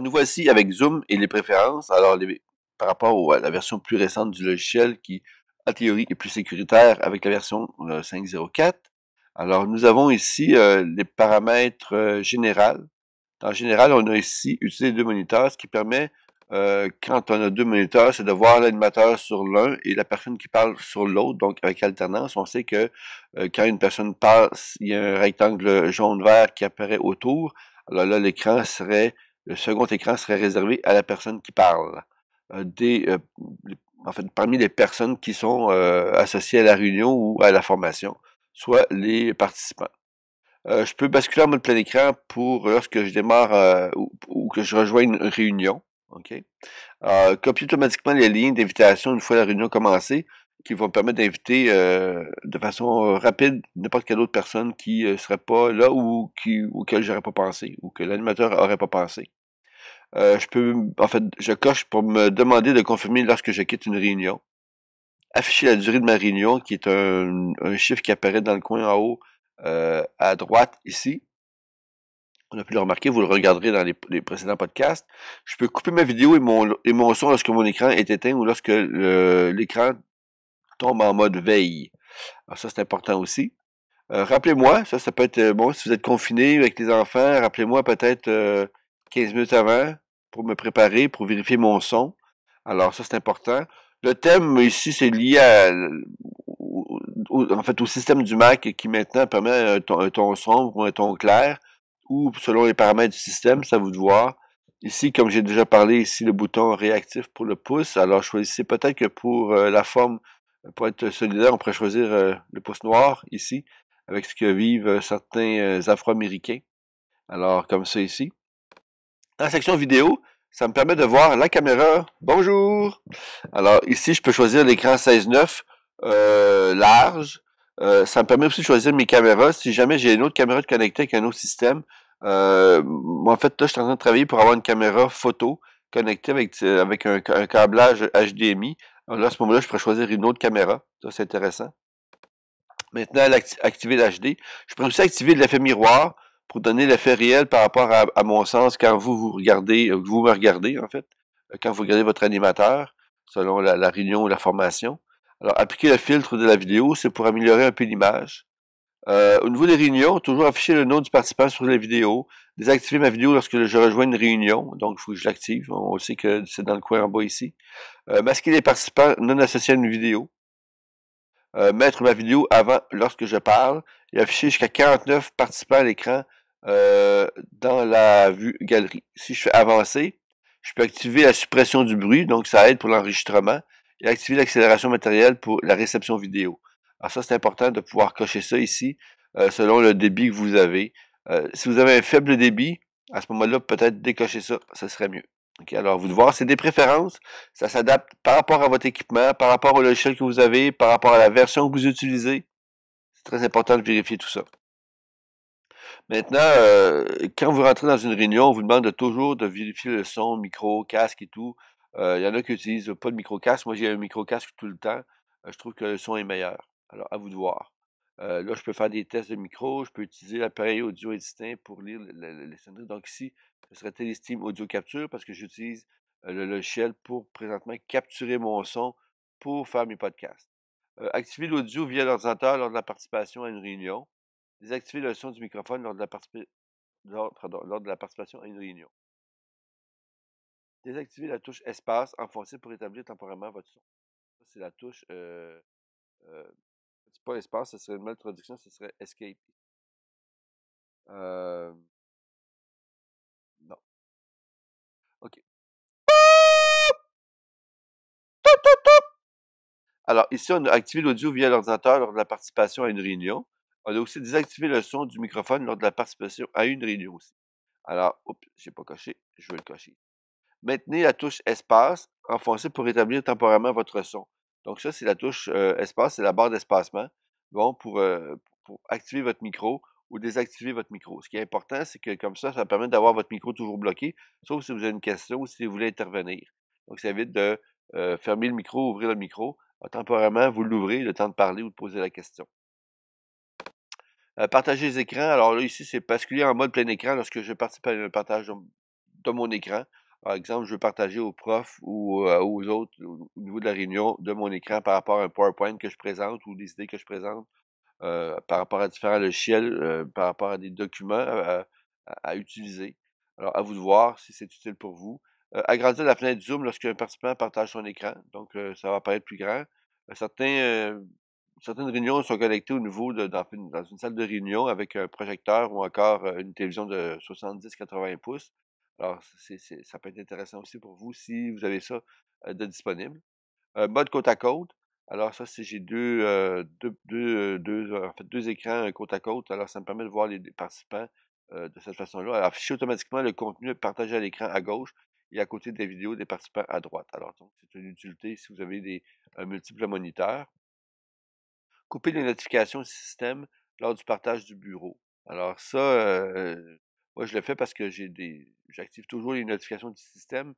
nous voici avec Zoom et les préférences. Alors, par rapport à la version plus récente du logiciel qui, en théorie, est plus sécuritaire avec la version 5.04. Euh, Alors, nous avons ici euh, les paramètres euh, généraux. En général, on a ici utilisé deux moniteurs, ce qui permet, quand on a deux moniteurs, c'est de voir l'animateur sur l'un et la personne qui parle sur l'autre. Donc, avec alternance, on sait que quand une personne parle, il y a un rectangle jaune-vert qui apparaît autour. Alors là, l'écran serait le second écran serait réservé à la personne qui parle. Euh, des, euh, en fait, parmi les personnes qui sont euh, associées à la réunion ou à la formation, soit les participants. je peux basculer en mode plein écran pour lorsque je démarre ou, que je rejoins une réunion. Ok. copie automatiquement les liens d'invitation une fois la réunion commencée qui vont permettre d'inviter de façon rapide n'importe quelle autre personne qui ne serait pas là ou qui, auquel j'aurais pas pensé ou que l'animateur n'aurait pas pensé. Euh, je peux, en fait, je coche pour me demander de confirmer lorsque je quitte une réunion. Afficher la durée de ma réunion, qui est un, un chiffre qui apparaît dans le coin en haut euh, à droite ici on a pu le remarquer, vous le regarderez dans les, précédents podcasts. Je peux couper ma vidéo et mon, et mon son lorsque mon écran est éteint ou lorsque l'écran tombe en mode veille. Alors ça, c'est important aussi. Euh, rappelez-moi, ça, ça peut être bon si vous êtes confiné avec les enfants, rappelez-moi peut-être 15 minutes avant pour me préparer, pour vérifier mon son. Alors ça, c'est important. Le thème ici, c'est lié à, au, en fait, au système du Mac qui maintenant permet un ton, sombre ou un ton clair, ou selon les paramètres du système, ça vous de voir. Ici, comme j'ai déjà parlé, ici le bouton réactif pour le pouce. Alors choisissez peut-être que pour euh, la forme, pour être solidaire, on pourrait choisir euh, le pouce noir ici, avec ce que vivent euh, certains Afro-Américains. Alors comme ça ici. Dans la section vidéo, ça me permet de voir la caméra. Bonjour! Alors ici, je peux choisir l'écran 16.9 euh, large. Euh, ça me permet aussi de choisir mes caméras. Si jamais j'ai une autre caméra de connecter avec un autre système, euh, en fait, là, je suis en train de travailler pour avoir une caméra photo connectée avec, euh, avec un, câblage HDMI. Alors là, à ce moment-là, je pourrais choisir une autre caméra. Ça, c'est intéressant. Maintenant, activer l'HD. Je pourrais aussi activer l'effet miroir pour donner l'effet réel par rapport à, mon sens quand vous vous regardez, euh, vous me regardez en fait, euh, quand vous regardez votre animateur, selon la, réunion ou la formation. Alors, appliquer le filtre de la vidéo, c'est pour améliorer un peu l'image. Euh, au niveau des réunions, toujours afficher le nom du participant sur les vidéos. désactiver ma vidéo lorsque je rejoins une réunion, donc il faut que je l'active, on sait que c'est dans le coin en bas ici. masquer les participants non associés à une vidéo. mettre ma vidéo avant lorsque je parle et afficher jusqu'à 49 participants à l'écran euh, dans la vue galerie. Si je fais avancer, je peux activer la suppression du bruit, donc ça aide pour l'enregistrement, et activer l'accélération matérielle pour la réception vidéo. Alors ça, c'est important de pouvoir cocher ça ici, euh, selon le débit que vous avez. Euh, si vous avez un faible débit, à ce moment-là, peut-être décocher ça, ce serait mieux. alors, vous de voir, c'est des préférences. Ça s'adapte par rapport à votre équipement, par rapport au logiciel que vous avez, par rapport à la version que vous utilisez. C'est très important de vérifier tout ça. Maintenant, euh, quand vous rentrez dans une réunion, on vous demande toujours de vérifier le son, micro, casque et tout. Euh, il y en a qui n'utilisent pas de micro-casque. Moi, j'ai un micro-casque tout le temps. Euh, je trouve que le son est meilleur. Alors, à vous de voir. là, je peux faire des tests de micro. Je peux utiliser l'appareil audio distinct pour lire les sonneries. Donc ici, ce serait téléstim Audio Capture parce que j'utilise le logiciel pour présentement capturer mon son pour faire mes podcasts. activer l'audio via l'ordinateur lors de la participation à une réunion. Désactiver le son du microphone lors de la, lors, de la participation à une réunion. Désactiver la touche espace enfoncée pour établir temporairement votre son. C'est la touche. Euh, euh, pas espace, ce serait une mal traduction, ce serait escape. Euh, non. OK. Alors, ici, on a activé l'audio via l'ordinateur lors de la participation à une réunion. On a aussi désactivé le son du microphone lors de la participation à une réunion aussi. Alors, oups, je n'ai pas coché, je vais le cocher. Maintenez la touche espace enfoncée pour rétablir temporairement votre son. Donc ça, c'est la touche euh, espace, c'est la barre d'espacement. Bon, pour, euh, pour activer votre micro ou désactiver votre micro. Ce qui est important, c'est que comme ça, ça permet d'avoir votre micro toujours bloqué, sauf si vous avez une question ou si vous voulez intervenir. Donc ça évite de euh, fermer le micro, ouvrir le micro. Ah, temporairement, vous l'ouvrez le temps de parler ou de poser la question partager les écrans. Alors là, ici, c'est basculer en mode plein écran lorsque je participe à un partage de, mon écran. Par exemple, je veux partager au prof ou euh, aux autres au niveau de la réunion de mon écran par rapport à un PowerPoint que je présente ou des idées que je présente, euh, par rapport à différents logiciels, euh, par rapport à des documents à, utiliser. Alors, à vous de voir si c'est utile pour vous. agrandir la fenêtre Zoom lorsqu'un participant partage son écran, donc ça va paraître plus grand. certains certaines réunions sont connectées au niveau dans, une, salle de réunion avec un projecteur ou encore euh, une télévision de 70-80 pouces. Alors, ça peut être intéressant aussi pour vous si vous avez ça euh, de disponible. Euh, mode côte à côte. Alors, ça, c'est j'ai deux, deux, écrans côte à côte. Alors, ça me permet de voir les, participants de cette façon-là. Alors, afficher automatiquement le contenu partagé à l'écran à gauche et à côté des vidéos des participants à droite. Alors, c'est une utilité si vous avez des multiples moniteurs couper les notifications système lors du partage du bureau. Alors ça, moi je le fais parce que j'ai des, j'active toujours les notifications du système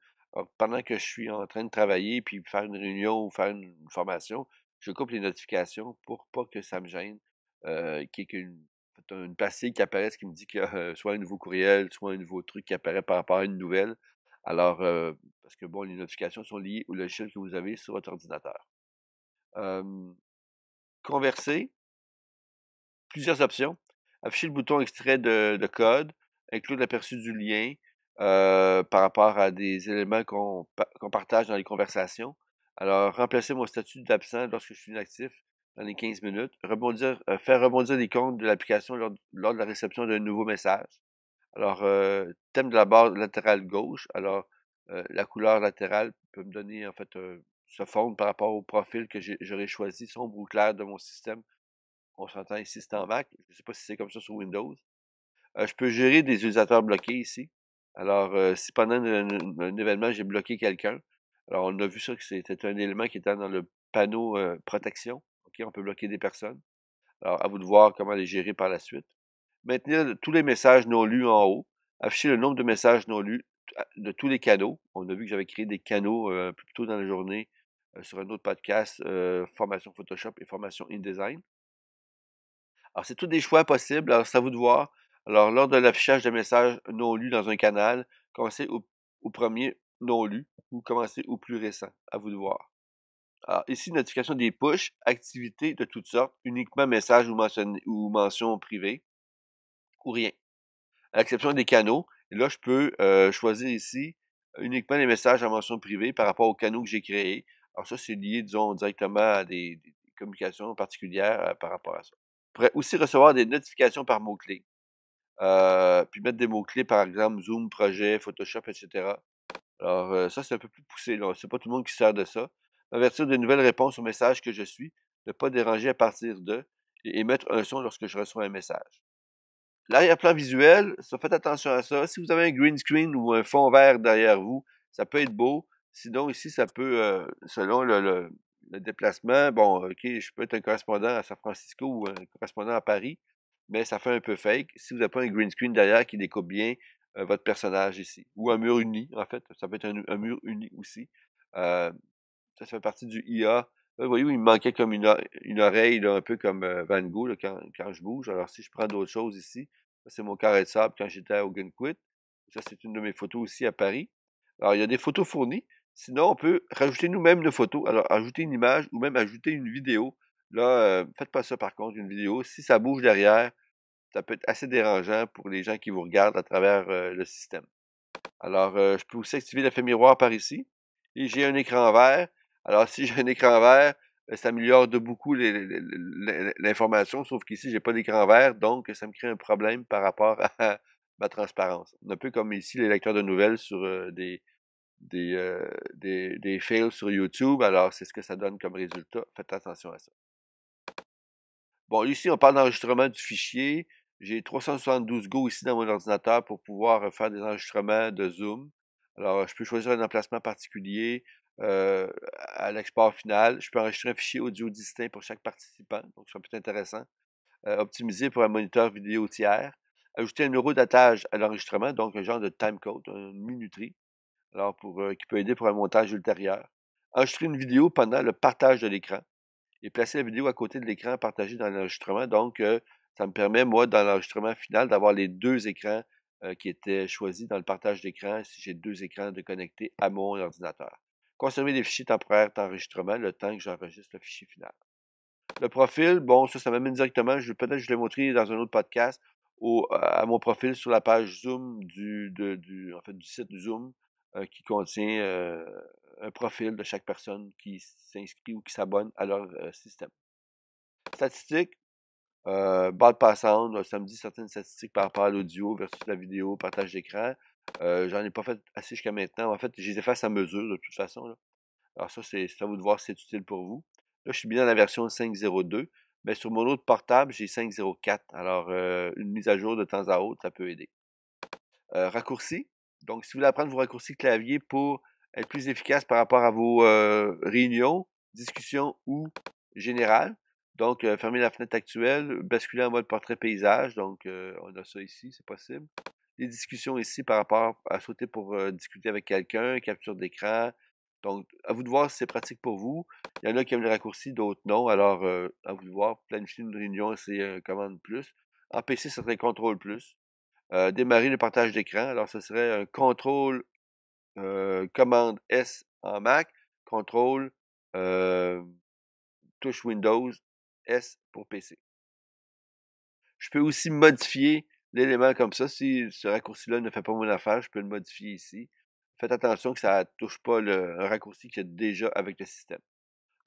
pendant que je suis en train de travailler puis faire une réunion ou faire une, formation. Je coupe les notifications pour pas que ça me gêne, euh, qu'il y ait qu'une une passée qui apparaît, qui me dit que soit un nouveau courriel, soit un nouveau truc qui apparaît par rapport à une nouvelle. Alors, parce que bon, les notifications sont liées au logiciel que vous avez sur votre ordinateur converser, plusieurs options. Afficher le bouton extrait de, code, inclure l'aperçu du lien euh, par rapport à des éléments qu'on partage dans les conversations. Alors, remplacer mon statut d'absent lorsque je suis inactif dans les 15 minutes. Euh, faire rebondir les comptes de l'application lors, de la réception d'un nouveau message. Alors, euh, thème de la barre latérale gauche. Alors, la couleur latérale peut me donner en fait se fondent par rapport au profil que j'aurais choisi, sombre ou clair de mon système. On s'entend ici, c'est en Mac. Je ne sais pas si c'est comme ça sur Windows. Euh, je peux gérer des utilisateurs bloqués ici. Alors, euh, si pendant un, événement, j'ai bloqué quelqu'un, alors on a vu ça que c'était un élément qui était dans le panneau euh, protection. OK, on peut bloquer des personnes. Alors, à vous de voir comment les gérer par la suite. Maintenir tous les messages non lus en haut. Afficher le nombre de messages non lus de tous les canaux. On a vu que j'avais créé des canaux plus tôt dans la journée euh, sur un autre podcast, euh, formation Photoshop et formation InDesign. Alors, c'est tous des choix possibles, alors c'est à vous de voir. Alors, lors de l'affichage de messages non lus dans un canal, commencez au, premier non lu ou commencez au plus récent, à vous de voir. Alors, ici, notification des push, activités de toutes sortes, uniquement messages ou, mention, ou mentions privées, ou rien. À l'exception des canaux, là, je peux euh, choisir ici uniquement les messages en mention privée par rapport aux canaux que j'ai créés. Alors ça, c'est lié, disons, directement à des, communications particulières euh, par rapport à ça. Vous pourrez aussi recevoir des notifications par mots-clés. Euh, puis mettre des mots-clés, par exemple, Zoom, projet, Photoshop, etc. Alors euh, ça, c'est un peu plus poussé. Ce n'est pas tout le monde qui sert de ça. Avertir de nouvelles réponses au messages que je suis, ne pas déranger à partir de, et émettre un son lorsque je reçois un message. L'arrière-plan visuel, ça, faites attention à ça. Si vous avez un green screen ou un fond vert derrière vous, ça peut être beau, Sinon, ici, ça peut, euh, selon le, le, déplacement, bon, OK, je peux être un correspondant à San Francisco ou un correspondant à Paris, mais ça fait un peu fake. Si vous n'avez pas un green screen derrière qui découpe bien euh, votre personnage ici, ou un mur uni, en fait, ça peut être un, mur uni aussi. Euh, ça, fait partie du IA. vous voyez où il me manquait comme une, une oreille, un peu comme Van Gogh quand, je bouge. Alors, si je prends d'autres choses ici, c'est mon carré de sable quand j'étais à Quit. Ça, c'est une de mes photos aussi à Paris. Alors, il y a des photos fournies. Sinon, on peut rajouter nous-mêmes nos photos. Alors, ajouter une image ou même ajouter une vidéo. Là, ne euh, faites pas ça par contre, une vidéo. Si ça bouge derrière, ça peut être assez dérangeant pour les gens qui vous regardent à travers euh, le système. Alors, euh, je peux aussi activer l'effet miroir par ici. Et j'ai un écran vert. Alors, si j'ai un écran vert, ben, ça améliore de beaucoup l'information, sauf qu'ici, j'ai pas d'écran vert, donc ça me crée un problème par rapport à ma transparence. Un peu comme ici, les lecteurs de nouvelles sur des des, euh, des, des, fails sur YouTube. Alors, c'est ce que ça donne comme résultat. Faites attention à ça. Bon, ici, on parle d'enregistrement du fichier. J'ai 372 Go ici dans mon ordinateur pour pouvoir euh, faire des enregistrements de Zoom. Alors, je peux choisir un emplacement particulier euh, à l'export final. Je peux enregistrer un fichier audio distinct pour chaque participant, donc ça peut être intéressant. optimiser pour un moniteur vidéo tiers. Ajouter un euro d'attache à l'enregistrement, donc un genre de timecode, une minuterie alors pour, euh, qui peut aider pour un montage ultérieur. Enregistrer une vidéo pendant le partage de l'écran et placer la vidéo à côté de l'écran partagé dans l'enregistrement. Donc, euh, ça me permet, moi, dans l'enregistrement final, d'avoir les deux écrans euh, qui étaient choisis dans le partage d'écran si j'ai deux écrans de connecter à mon ordinateur. Consommer des fichiers temporaires d'enregistrement le temps que j'enregistre le fichier final. Le profil, bon, ça, ça m'amène directement, je, peut-être je l'ai montré dans un autre podcast, ou à mon profil sur la page Zoom du site Zoom euh, qui contient euh, un profil de chaque personne qui s'inscrit ou qui s'abonne à leur euh, système. Statistiques. Euh, passant, samedi ça certaines statistiques par rapport à l'audio versus la vidéo, partage d'écran. J'en ai pas fait assez jusqu'à maintenant. En fait, je les ai fait à mesure de toute façon. Alors ça, c'est à vous de voir si c'est utile pour vous. Là, je suis bien dans la version 5.02, mais sur mon autre portable, j'ai 5.04. Alors, une mise à jour de temps à autre, ça peut aider. raccourci, donc, si vous voulez apprendre vos raccourcis clavier pour être plus efficace par rapport à vos euh, réunions, discussions ou générales, donc euh, fermez la fenêtre actuelle, basculez en mode portrait paysage, donc euh, on a ça ici, c'est possible. Les discussions ici par rapport à sauter pour discuter avec quelqu'un, capture d'écran. Donc, à vous de voir si c'est pratique pour vous. Il y en a qui aiment les raccourcis, d'autres non. Alors, à vous de voir. Planifier une réunion, c'est commande plus. En PC, c'est un contrôle plus. Euh, démarrer le partage d'écran. Alors, ce serait un contrôle euh, commande S en Mac, contrôle euh, touche Windows S pour PC. Je peux aussi modifier l'élément comme ça. Si ce raccourci-là ne fait pas mon affaire, je peux le modifier ici. Faites attention que ça ne touche pas le, raccourci qu'il y a déjà avec le système.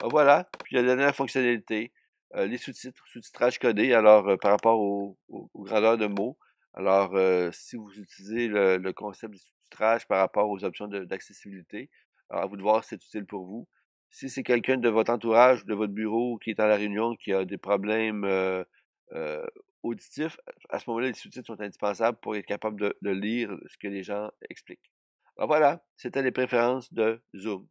Ah, voilà, puis la dernière fonctionnalité, euh, les sous-titres, sous-titrage codé, alors euh, par rapport au, gradeur de mots. Alors, euh, si vous utilisez le, concept de sous-titrage par rapport aux options d'accessibilité, à vous de voir si c'est utile pour vous. Si c'est quelqu'un de votre entourage, de votre bureau qui est à la réunion, qui a des problèmes euh, euh, auditifs, à ce moment-là, les sous-titres sont indispensables pour être capable de, de, lire ce que les gens expliquent. Alors voilà, c'était les préférences de Zoom.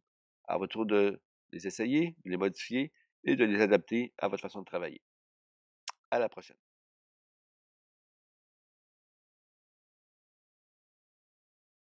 À votre tour de les essayer, de les modifier et de les adapter à votre façon de travailler. À la prochaine.